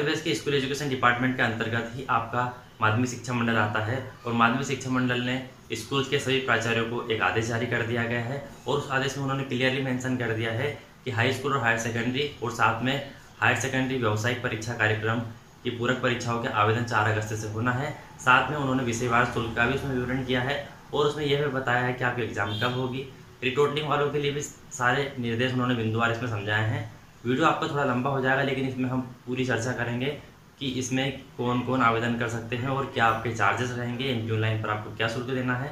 मध्य प्रदेश के school education department के अंतर्गत ही आपका माध्यमिक शिक्षा मंडल आता है और माध्यमिक शिक्षा मंडल ने स्कूल के सभी प्राचार्यों को एक आदेश जारी कर दिया गया है और उस आदेश में उन्होंने क्लियरली मेंशन कर दिया है कि हाई स्कूल और हायर सेकेंडरी और साथ में हायर सेकेंडरी व्यावसायिक परीक्षा कार्यक्रम की पूरक परीक्षाओं के आवेदन चार अगस्त से होना है साथ में उन्होंने विषयवार शुल्क का भी उसमें विवरण किया है और उसमें यह भी बताया है कि आपकी एग्ज़ाम कब होगी रिटोटलिंग वालों के लिए भी सारे निर्देश उन्होंने बिंदुवार इसमें समझाए हैं वीडियो आपका थोड़ा लंबा हो जाएगा लेकिन इसमें हम पूरी चर्चा करेंगे कि इसमें कौन कौन आवेदन कर सकते हैं और क्या आपके चार्जेस रहेंगे एम लाइन पर आपको क्या शुल्क देना है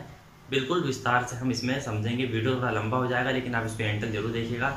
बिल्कुल विस्तार से हम इसमें समझेंगे वीडियो थोड़ा लंबा हो जाएगा लेकिन आप इसको एंटर जरूर देखिएगा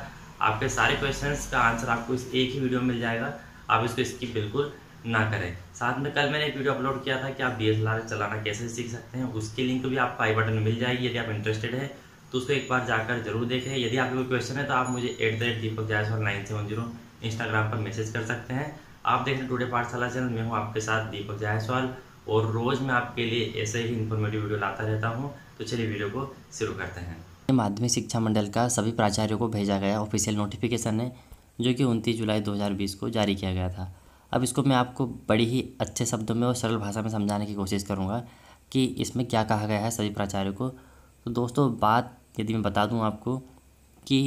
आपके सारे क्वेश्चंस का आंसर आपको इस एक ही वीडियो में मिल जाएगा आप इसको स्किप बिल्कुल ना करें साथ में कल मैंने एक वीडियो अपलोड किया था कि आप डी चलाना कैसे सीख सकते हैं उसकी लिंक भी आपको आई बटन मिल जाएगी यदि आप इंटरेस्टेड हैं तो उसको एक बार जाकर जरूर देखें यदि आपके कोई क्वेश्चन है तो आप मुझे at the rate Deepak Jaiswal nine seven zero Instagram पर मैसेज कर सकते हैं आप देख रहे टूडे पाठशाला चैनल मैं हूँ आपके साथ दीपक जायसवाल और रोज़ मैं आपके लिए ऐसे ही इन्फॉर्मेटिव वीडियो लाता रहता हूँ तो चलिए वीडियो को शुरू करते हैं माध्यमिक शिक्षा मंडल का सभी प्राचार्यों को भेजा गया ऑफिशियल नोटिफिकेशन है जो कि उनतीस जुलाई 2020 को जारी किया गया था अब इसको मैं आपको बड़ी ही अच्छे शब्दों में और सरल भाषा में समझाने की कोशिश करूँगा कि इसमें क्या कहा गया है सभी प्राचार्यों को तो दोस्तों बात यदि मैं बता दूँ आपको कि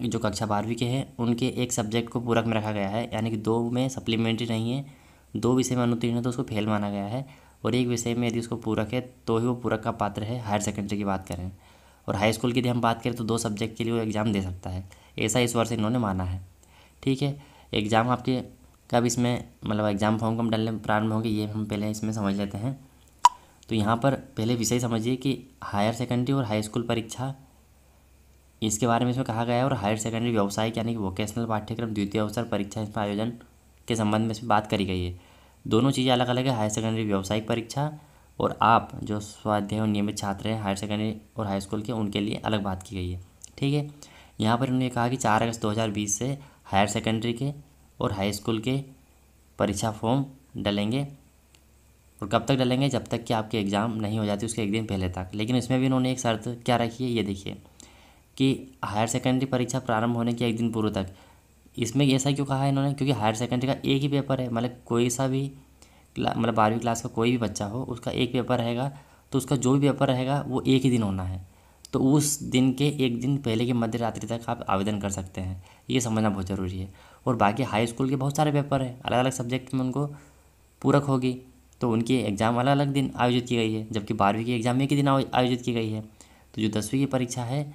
जो कक्षा बारहवीं के हैं उनके एक सब्जेक्ट को पूरक में रखा गया है यानी कि दो में सप्लीमेंट्री नहीं है दो विषय में अनुत्तीर्ण है तो उसको फेल माना गया है और एक विषय में यदि उसको पूरक है तो ही वो पूरक का पात्र है हायर सेकेंडरी की बात करें और हाई स्कूल की यदि हम बात करें तो दो सब्जेक्ट के लिए वो एग्ज़ाम दे सकता है ऐसा इस वर्ष इन्होंने माना है ठीक है एग्ज़ाम आपके कब इसमें मतलब एग्ज़ाम फॉर्म कब डालने प्रारंभ होंगे ये हम पहले इसमें समझ लेते हैं तो यहाँ पर पहले विषय समझिए कि हायर सेकेंडरी और हाई स्कूल परीक्षा इसके बारे में इसमें कहा गया है और हायर सेकेंडरी व्यावसायिक यानी कि वोकेशनल पाठ्यक्रम द्वितीय अवसर परीक्षा इसमें आयोजन के संबंध में इसमें बात करी गई है दोनों चीज़ें अलग अलग है हायर सेकेंडरी व्यावसायिक परीक्षा और आप जो स्वाध्याय और नियमित छात्र हैं हायर सेकेंडरी और हाई स्कूल के उनके लिए अलग बात की गई है ठीक है यहाँ पर उन्होंने कहा कि चार अगस्त दो से हायर सेकेंडरी के और हाई स्कूल के परीक्षा फॉर्म डलेंगे और कब तक डलेंगे जब तक कि आपकी एग्ज़ाम नहीं हो जाती उसके एक दिन पहले तक लेकिन इसमें भी उन्होंने एक शर्त क्या रखी है ये देखिए कि हायर सेकेंडरी परीक्षा प्रारंभ होने के एक दिन पूर्व तक इसमें ऐसा क्यों कहा है इन्होंने क्योंकि हायर सेकेंडरी का एक ही पेपर है मतलब कोई सा भी मतलब बारहवीं क्लास का कोई भी बच्चा हो उसका एक पेपर रहेगा तो उसका जो भी पेपर रहेगा वो एक ही दिन होना है तो उस दिन के एक दिन पहले की मध्य रात्रि तक आप आवेदन कर सकते हैं ये समझना बहुत ज़रूरी है और बाकी हाई स्कूल के बहुत सारे पेपर हैं अलग अलग सब्जेक्ट में उनको पूरक होगी तो उनके एग्ज़ाम वाला अलग दिन आयोजित की गई है जबकि बारहवीं की एग्ज़ाम एक ही दिन आयोजित की गई है तो जो दसवीं की परीक्षा है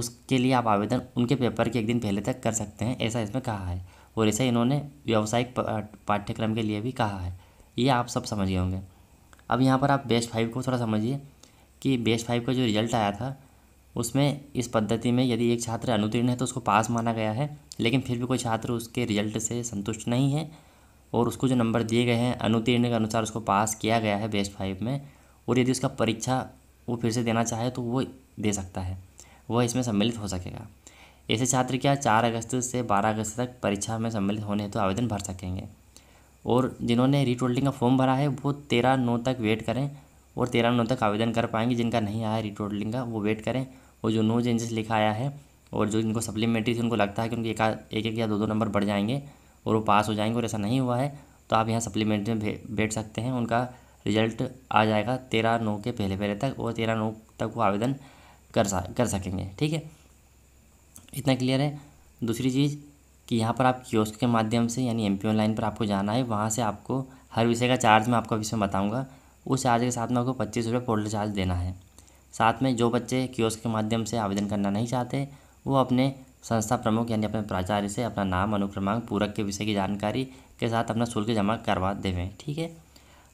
उसके लिए आप आवेदन उनके पेपर के एक दिन पहले तक कर सकते हैं ऐसा इसमें कहा है और ऐसा इन्होंने व्यावसायिक पाठ्यक्रम के लिए भी कहा है ये आप सब समझ गए होंगे अब यहाँ पर आप बेस्ट फाइव को थोड़ा समझिए कि बेस्ट फाइव का जो रिजल्ट आया था उसमें इस पद्धति में यदि एक छात्र अनुत्तीर्ण है तो उसको पास माना गया है लेकिन फिर भी कोई छात्र उसके रिजल्ट से संतुष्ट नहीं है और उसको जो नंबर दिए गए हैं अनुतीर्ण के अनुसार उसको पास किया गया है बेस्ट फाइव में और यदि उसका परीक्षा वो फिर से देना चाहे तो वो दे सकता है वह इसमें सम्मिलित हो सकेगा ऐसे छात्र क्या चार अगस्त से बारह अगस्त तक परीक्षा में सम्मिलित होने हेतु तो आवेदन भर सकेंगे और जिन्होंने रिटोल्डिंग का फॉर्म भरा है वो तेरह नौ तक वेट करें और तेरह नौ तक आवेदन कर पाएंगे जिनका नहीं आया रिटोल्डिंग का वो वेट करें और जो नो चेंजेस लिखा आया है और जो जिनको सप्लीमेंट्री थी उनको लगता है कि उनके एक एक या दो दो नंबर बढ़ जाएंगे और वो पास हो जाएंगे और ऐसा नहीं हुआ है तो आप यहाँ सप्लीमेंट्री में बैठ सकते हैं उनका रिजल्ट आ जाएगा तेरह नौ के पहले पहले तक और तेरह नौ तक वो आवेदन कर कर सकेंगे ठीक है इतना क्लियर है दूसरी चीज़ कि यहाँ पर आप कियोस्क के माध्यम से यानी एम पी ऑनलाइन पर आपको जाना है वहाँ से आपको हर विषय का चार्ज मैं आपको विषय में बताऊँगा उस चार्ज के साथ में आपको पच्चीस रुपये पोर्टल चार्ज देना है साथ में जो बच्चे कियोस्क के माध्यम से आवेदन करना नहीं चाहते वो अपने संस्था प्रमुख यानी अपने प्राचार्य से अपना नाम अनुक्रमांक पूरक के विषय की जानकारी के साथ अपना शुल्क जमा करवा देवें ठीक है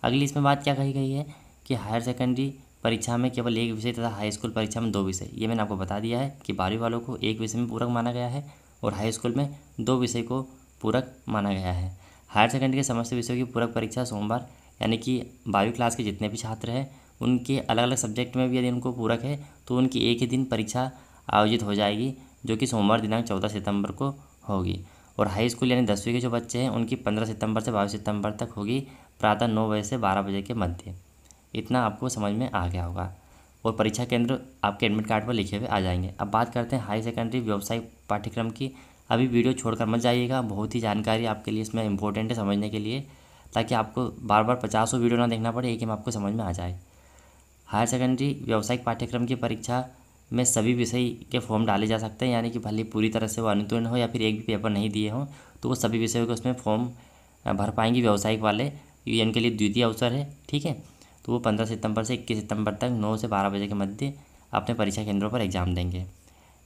अगली इसमें बात क्या कही गई है कि हायर सेकेंडरी परीक्षा में केवल एक विषय तथा हाई स्कूल परीक्षा में दो विषय ये मैंने आपको बता दिया है कि बारहवीं वालों को एक विषय में पूरक माना गया है और हाई स्कूल में दो विषय को पूरक माना गया है हायर सेकेंडरी के समस्त विषयों की पूरक परीक्षा सोमवार यानी कि बारहवीं क्लास के जितने भी छात्र हैं उनके अलग अलग सब्जेक्ट में भी यदि उनको पूरक है तो उनकी एक ही दिन परीक्षा आयोजित हो जाएगी जो कि सोमवार दिनांक चौदह सितंबर को होगी और हाई स्कूल यानी दसवीं के जो बच्चे हैं उनकी पंद्रह सितंबर से बाईस सितंबर तक होगी प्रातः नौ बजे से बारह बजे के मध्य इतना आपको समझ में आ गया होगा और परीक्षा केंद्र आपके एडमिट कार्ड पर लिखे हुए आ जाएंगे अब बात करते हैं हाई सेकेंडरी व्यावसायिक पाठ्यक्रम की अभी वीडियो छोड़कर मत जाइएगा बहुत ही जानकारी आपके लिए इसमें इंपॉर्टेंट है समझने के लिए ताकि आपको बार बार पचासों वीडियो ना देखना पड़े एक ही में आपको समझ में आ जाए हायर सेकेंडरी व्यावसायिक पाठ्यक्रम की परीक्षा में सभी विषय के फॉर्म डाले जा सकते हैं यानी कि भले पूरी तरह से वो अनुत्तीर्ण हो या फिर एक भी पेपर नहीं दिए हों तो वो सभी विषयों के उसमें फॉर्म भर पाएंगे व्यावसायिक वाले ये के लिए द्वितीय अवसर है ठीक है तो वो पंद्रह सितंबर से इक्कीस सितंबर तक नौ से बारह बजे के मध्य अपने परीक्षा केंद्रों पर एग्ज़ाम देंगे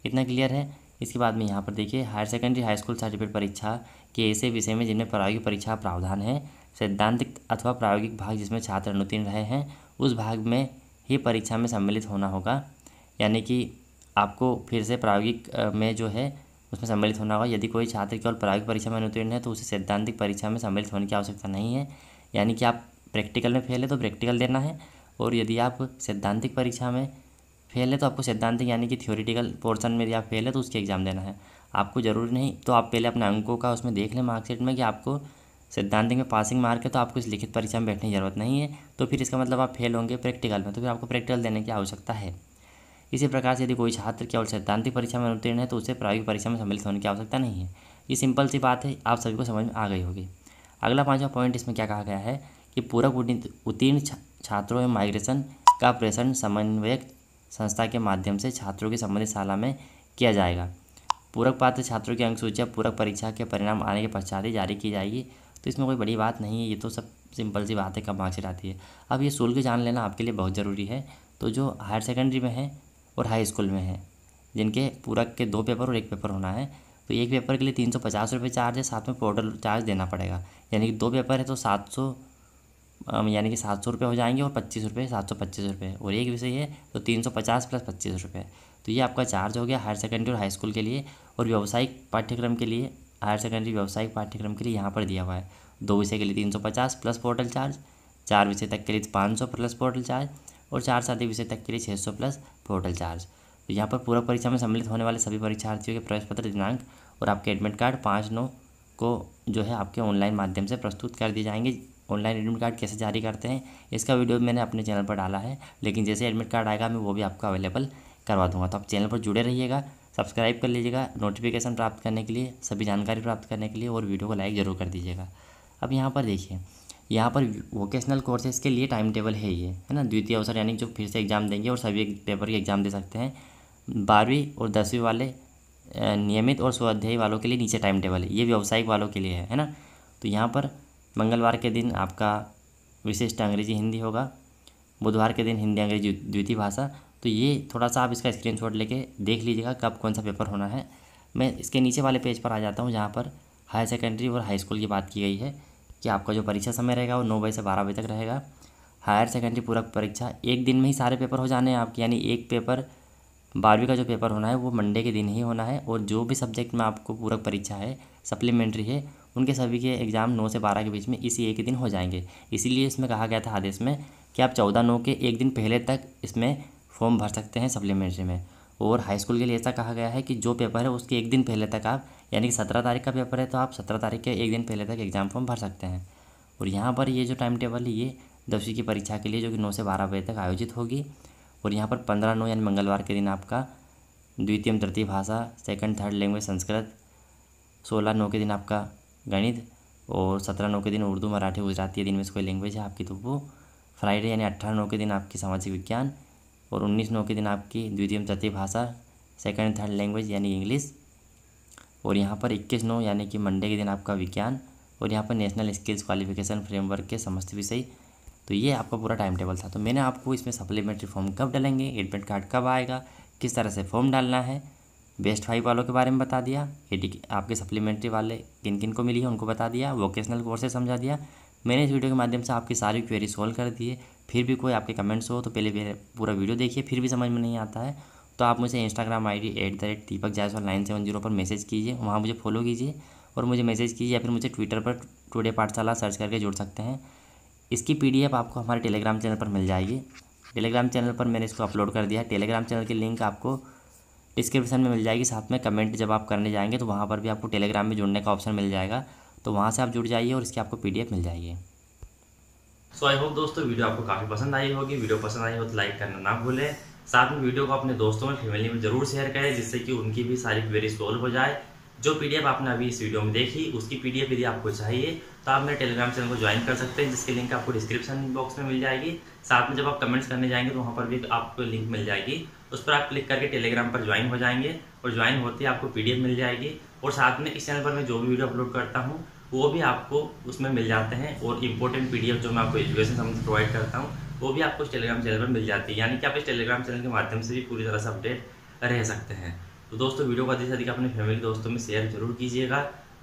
इतना क्लियर है इसके बाद में यहाँ पर देखिए higher secondary high school certificate परीक्षा के ऐसे विषय में जिनमें प्रायोगिक परीक्षा प्रावधान है सैद्धांतिक अथवा प्रायोगिक भाग जिसमें छात्र अनुत्तीर्ण रहे हैं उस भाग में ही परीक्षा में सम्मिलित होना होगा यानी कि आपको फिर से प्रायोगिक में जो है उसमें सम्मिलित होना होगा यदि कोई छात्र केवल प्रायोगिक परीक्षा में अनुत्तीर्ण है तो उसे सैद्धांतिक परीक्षा में सम्मिलित होने की आवश्यकता नहीं है यानी कि आप प्रैक्टिकल में फेल है तो प्रैक्टिकल देना है और यदि आप सैद्धांतिक परीक्षा में फेल है तो आपको सैद्धांतिक यानी कि थ्योरिटिकल पोर्शन में यदि आप फेल है तो उसके एग्ज़ाम देना है आपको ज़रूरी नहीं तो आप पहले अपने अंकों का उसमें देख लें मार्कशीट में कि आपको सैद्धांतिक में पासिंग मार्क है तो आपको इस लिखित परीक्षा में बैठने की ज़रूरत नहीं है तो फिर इसका मतलब आप फेल होंगे प्रैक्टिकल में तो फिर आपको प्रैक्टिकल देने की आवश्यकता है इसी प्रकार से यदि कोई छात्र केवल सैद्धांतिक परीक्षा में उत्तीर्ण है तो उसे प्रायोगिक परीक्षा में सम्मिलित होने की आवश्यकता नहीं है ये सिंपल सी बात है आप सभी को समझ में आ गई होगी अगला पाँचवा पॉइंट इसमें क्या कहा गया है कि पूरक उत्तीर्ण छात्रों में माइग्रेशन का प्रेषण समन्वयक संस्था के माध्यम से छात्रों की संबंधित शाला में किया जाएगा पूरक पात्र छात्रों की अंक सूचियाँ पूरक परीक्षा के परिणाम आने के पश्चात ही जारी की जाएगी तो इसमें कोई बड़ी बात नहीं है ये तो सब सिंपल सी बात है कब मार्कशीट आती है अब ये शुल्क जान लेना आपके लिए बहुत ज़रूरी है तो जो हायर सेकेंडरी में है और हाई स्कूल में है जिनके पूरा के दो पेपर और एक पेपर होना है तो एक पेपर के लिए तीन सौ पचास रुपये चार्ज है साथ में पोर्टल चार्ज देना पड़ेगा यानी कि दो पेपर है तो सात सौ यानी कि सात सौ रुपये हो जाएंगे और पच्चीस रुपये सात सौ पच्चीस रुपये और एक विषय है तो तीन सौ पचास प्लस पच्चीस रुपये तो ये आपका चार्ज हो गया हायर सेकेंडरी और हाई स्कूल के लिए और व्यावसायिक पाठ्यक्रम के लिए हायर सेकेंडरी व्यावसायिक पाठ्यक्रम के लिए यहाँ पर दिया हुआ है दो विषय के लिए तीन सौ पचास प्लस पोर्टल चार्ज चार विषय तक के लिए पाँच सौ प्लस पोर्टल चार्ज और चार साथी विषय तक के लिए छः सौ प्लस टोटल चार्ज तो यहाँ पर पूरक परीक्षा में सम्मिलित होने वाले सभी परीक्षार्थियों के प्रवेश पत्र दिनांक और आपके एडमिट कार्ड पाँच नौ को जो है आपके ऑनलाइन माध्यम से प्रस्तुत कर दिए जाएंगे ऑनलाइन एडमिट कार्ड कैसे जारी करते हैं इसका वीडियो मैंने अपने चैनल पर डाला है लेकिन जैसे एडमिट कार्ड आएगा मैं वो भी आपको अवेलेबल करवा दूंगा तो आप चैनल पर जुड़े रहिएगा सब्सक्राइब कर लीजिएगा नोटिफिकेशन प्राप्त करने के लिए सभी जानकारी प्राप्त करने के लिए और वीडियो को लाइक ज़रूर कर दीजिएगा अब यहाँ पर देखिए यहाँ पर वोकेशनल कोर्सेज के लिए टाइम टेबल है ये है ना द्वितीय अवसर यानी जो फिर से एग्ज़ाम देंगे और सभी पेपर के एग्ज़ाम दे सकते हैं बारहवीं और दसवीं वाले नियमित और स्वाध्यायी वालों के लिए नीचे टाइम टेबल है ये व्यावसायिक वालों के लिए है है ना तो यहाँ पर मंगलवार के दिन आपका विशिष्ट अंग्रेजी हिंदी होगा बुधवार के दिन हिंदी अंग्रेजी द्वितीय भाषा तो ये थोड़ा सा आप इसका शॉट लेके देख लीजिएगा कब कौन सा पेपर होना है मैं इसके नीचे वाले पेज पर आ जाता हूँ जहाँ पर हायर सेकेंडरी और हाई स्कूल की बात की गई है कि आपका जो परीक्षा समय रहेगा वो नौ बजे से बारह बजे तक रहेगा हायर सेकेंडरी पूरक परीक्षा एक दिन में ही सारे पेपर हो जाने हैं आपके यानी एक पेपर बारहवीं का जो पेपर होना है वो मंडे के दिन ही होना है और जो भी सब्जेक्ट में आपको पूरक परीक्षा है सप्लीमेंट्री है उनके सभी के एग्ज़ाम नौ से बारह के बीच में इसी एक दिन हो जाएंगे इसीलिए इसमें कहा गया था आदेश में कि आप चौदह नौ के एक दिन पहले तक इसमें फॉर्म भर सकते हैं सप्लीमेंट्री में और हाई स्कूल के लिए ऐसा कहा गया है कि जो पेपर है उसके एक दिन पहले तक आप यानी कि सत्रह तारीख का पेपर है तो आप सत्रह तारीख के एक दिन पहले तक एग्ज़ाम फॉर्म भर सकते हैं और यहाँ पर ये जो टाइम टेबल है ये दसवीं की परीक्षा के लिए जो कि नौ से बारह बजे तक आयोजित होगी और यहाँ पर पंद्रह नौ यानी मंगलवार के दिन आपका द्वितीय तृतीय भाषा सेकंड थर्ड लैंग्वेज संस्कृत सोलह नौ के दिन आपका गणित और सत्रह नौ के दिन उर्दू मराठी गुजराती दिन में कोई लैंग्वेज है आपकी तो वो फ्राइडे यानी अट्ठारह नौ के दिन आपकी सामाजिक विज्ञान और उन्नीस नौ के दिन आपकी द्वितीय तृतीय भाषा सेकंड थर्ड लैंग्वेज यानी इंग्लिश और यहाँ पर इक्कीस नौ यानी कि मंडे के दिन आपका विज्ञान और यहाँ पर नेशनल स्किल्स क्वालिफिकेशन फ्रेमवर्क के समस्त विषय तो ये आपका पूरा टाइम टेबल था तो मैंने आपको इसमें सप्लीमेंट्री फॉर्म कब डालेंगे एडमिट कार्ड कब आएगा किस तरह से फॉर्म डालना है बेस्ट फाइव वालों के बारे में बता दिया एडी आपके सप्लीमेंट्री वाले किन किन को मिली है उनको बता दिया वोकेशनल कोर्सेज समझा दिया मैंने इस वीडियो के माध्यम से आपकी सारी क्वेरी सॉल्व कर दी है फिर भी कोई आपके कमेंट्स हो तो पहले पूरा वीडियो देखिए फिर भी समझ में नहीं आता है तो आप मुझे Instagram I D at the rate Deepak Jaiswal nine seven zero पर मैसेज कीजिए वहाँ मुझे फॉलो कीजिए और मुझे मैसेज कीजिए या फिर मुझे ट्विटर पर टुडे पाठशाला सर्च करके जुड़ सकते हैं इसकी एफ आपको हमारे टेलीग्राम चैनल पर मिल जाएगी टेलीग्राम चैनल पर मैंने इसको अपलोड कर दिया टेलीग्राम चैनल की लिंक आपको डिस्क्रिप्शन में मिल जाएगी साथ में कमेंट जब आप करने जाएंगे तो वहाँ पर भी आपको टेलीग्राम में जुड़ने का ऑप्शन मिल जाएगा तो वहाँ से आप जुड़ जाइए और इसकी आपको पीडीएफ मिल जाएगी सो आई होप दोस्तों वीडियो आपको काफ़ी पसंद आई होगी वीडियो पसंद आई हो तो लाइक करना ना भूलें साथ में वीडियो को अपने दोस्तों में फैमिली में ज़रूर शेयर करें जिससे कि उनकी भी सारी क्वेरी सोल्व हो जाए जो पीडीएफ आपने अभी इस वीडियो में देखी उसकी पीडीएफ यदि आपको चाहिए तो आप मेरे टेलीग्राम चैनल को ज्वाइन कर सकते हैं जिसकी लिंक आपको डिस्क्रिप्शन बॉक्स में मिल जाएगी साथ में जब आप कमेंट्स करने जाएंगे तो वहाँ पर भी आपको लिंक मिल जाएगी उस पर आप क्लिक करके टेलीग्राम पर ज्वाइन हो जाएंगे और ज्वाइन होते ही आपको पी मिल जाएगी और साथ में इस चैनल पर मैं जो भी वीडियो अपलोड करता हूँ वो भी आपको उसमें मिल जाते हैं और इम्पोर्टेंट पी जो मैं आपको एजुकेशन प्रोवाइड करता हूँ वो भी आपको इस टेलीग्राम चैनल पर मिल जाती है यानी कि आप इस टेलीग्राम चैनल के माध्यम से भी पूरी तरह से अपडेट रह सकते हैं तो दोस्तों वीडियो को अधिक से अधिक अपने फैमिली दोस्तों में शेयर जरूर कीजिएगा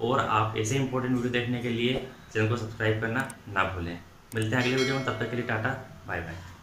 और आप ऐसे इंपॉर्टेंट वीडियो देखने के लिए चैनल को सब्सक्राइब करना ना भूलें मिलते हैं अगले वीडियो में तब तक के लिए टाटा बाय बाय